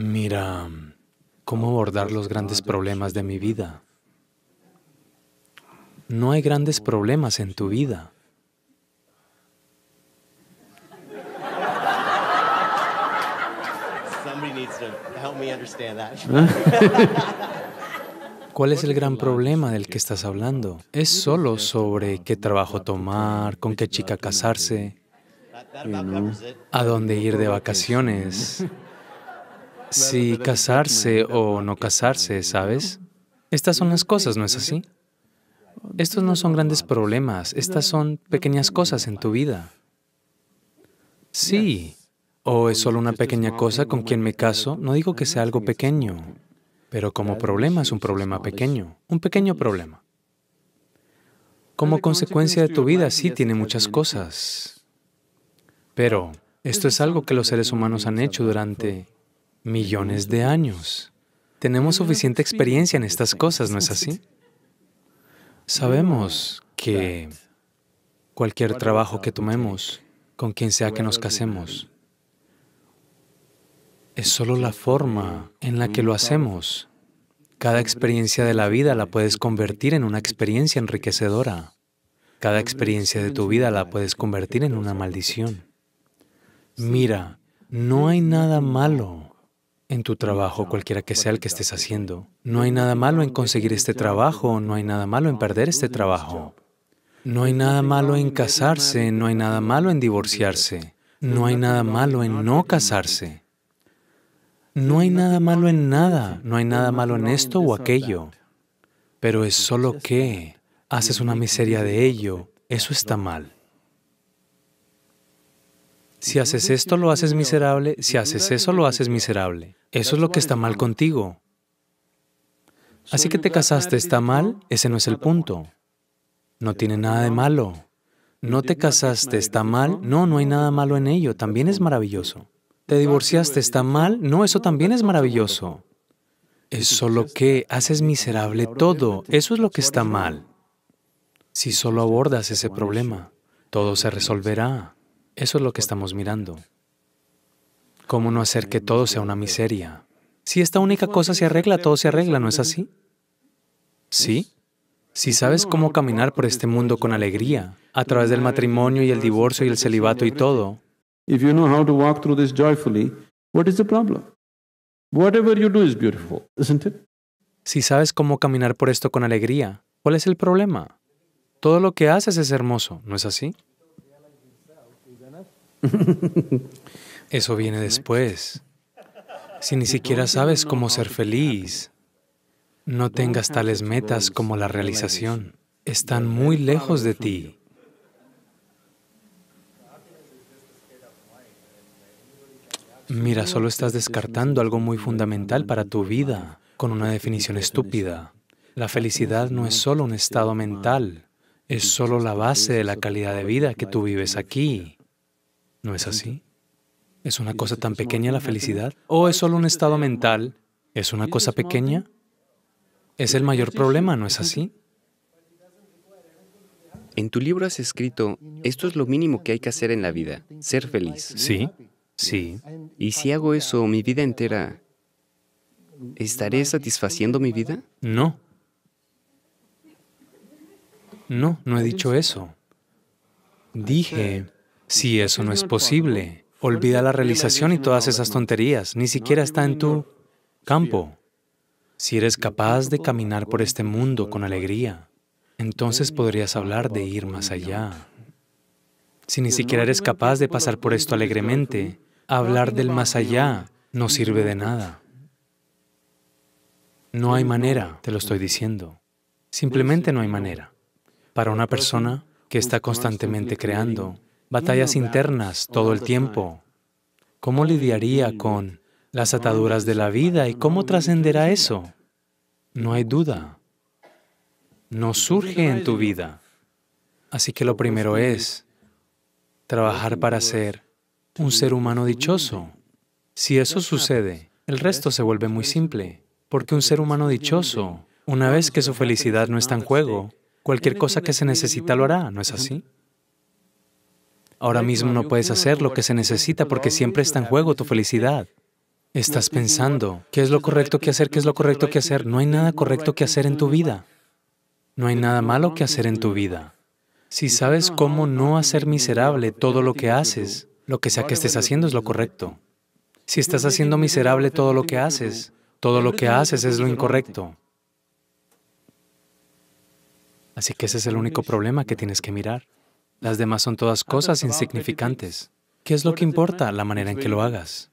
Mira, ¿cómo abordar los grandes problemas de mi vida? No hay grandes problemas en tu vida. ¿Cuál es el gran problema del que estás hablando? Es solo sobre qué trabajo tomar, con qué chica casarse, a dónde ir de vacaciones. si casarse o no casarse, ¿sabes? Estas son las cosas, ¿no es así? Estos no son grandes problemas, estas son pequeñas cosas en tu vida. Sí, o es solo una este pequeña cosa con quien me caso, no digo que sea algo pequeño, pero como problema es un problema pequeño, un pequeño problema. Como consecuencia de tu vida sí tiene muchas cosas, pero pues esto es algo que los seres humanos han hecho durante millones de años. Tenemos suficiente experiencia en estas cosas, ¿no es así? Sabemos que cualquier trabajo que tomemos, con quien sea que nos casemos, es solo la forma en la que lo hacemos. Cada experiencia de la vida la puedes convertir en una experiencia enriquecedora. Cada experiencia de tu vida la puedes convertir en una maldición. Mira, no hay nada malo en tu trabajo, cualquiera que sea el que estés haciendo. No hay nada malo en conseguir este trabajo, no hay nada malo en perder este trabajo. No hay nada malo en casarse, no hay nada malo en divorciarse, no hay nada malo en no casarse. No hay nada malo en nada, no hay nada malo en esto o aquello. Pero es solo que haces una miseria de ello, eso está mal. Si haces esto, lo haces miserable. Si haces eso, lo haces miserable. Eso es lo que está mal contigo. Así que te casaste, ¿está mal? Ese no es el punto. No tiene nada de malo. No te casaste, ¿está mal? No, no hay nada malo en ello. También es maravilloso. Te divorciaste, ¿está mal? No, eso también es maravilloso. Es solo que haces miserable todo. Eso es lo que está mal. Si solo abordas ese problema, todo se resolverá. Eso es lo que estamos mirando. ¿Cómo no hacer que todo sea una miseria? Si esta única cosa se arregla, todo se arregla, ¿no es así? ¿Sí? Si sabes cómo caminar por este mundo con alegría, a través del matrimonio y el divorcio y el celibato y todo, Si sabes cómo caminar por esto con alegría, ¿cuál es el problema? Todo lo que haces es hermoso, ¿no es así? Eso viene después. Si ni siquiera sabes cómo ser feliz, no tengas tales metas como la realización. Están muy lejos de ti. Mira, solo estás descartando algo muy fundamental para tu vida con una definición estúpida. La felicidad no es solo un estado mental, es solo la base de la calidad de vida que tú vives aquí. ¿No es así? ¿Es una cosa tan pequeña la felicidad? ¿O es solo un estado mental? ¿Es una cosa pequeña? Es el mayor problema, ¿no es así? En tu libro has escrito, esto es lo mínimo que hay que hacer en la vida, ser feliz. Sí, sí. ¿Y si hago eso mi vida entera, estaré satisfaciendo mi vida? No. No, no he dicho eso. Dije, si eso no es posible, olvida la realización y todas esas tonterías, ni siquiera está en tu campo. Si eres capaz de caminar por este mundo con alegría, entonces podrías hablar de ir más allá. Si ni siquiera eres capaz de pasar por esto alegremente, hablar del más allá no sirve de nada. No hay manera, te lo estoy diciendo. Simplemente no hay manera. Para una persona que está constantemente creando, batallas internas oh, todo el tiempo. ¿Cómo oh, lidiaría con las oh, ataduras de la vida y cómo trascenderá eso? No hay duda. No surge en tu vida. Así que lo primero es trabajar para ser un ser humano dichoso. Si eso sucede, el resto se vuelve muy simple, porque un ser humano dichoso, una vez que su felicidad no está en juego, cualquier cosa que se necesita lo hará, ¿no es uh-huh. así? Ahora mismo no puedes hacer lo que se necesita porque siempre está en juego tu felicidad. Estás pensando, ¿qué es lo correcto que hacer? ¿Qué es lo correcto que hacer? No hay nada correcto que hacer en tu vida. No hay nada malo que hacer en tu vida. Si sabes cómo no hacer miserable todo lo que haces, lo que sea que estés haciendo es lo correcto. Si estás haciendo miserable todo lo que haces, todo lo que haces es lo incorrecto. Así que ese es el único problema que tienes que mirar. Las demás son todas cosas insignificantes. ¿Qué es lo que importa? La manera en que lo hagas.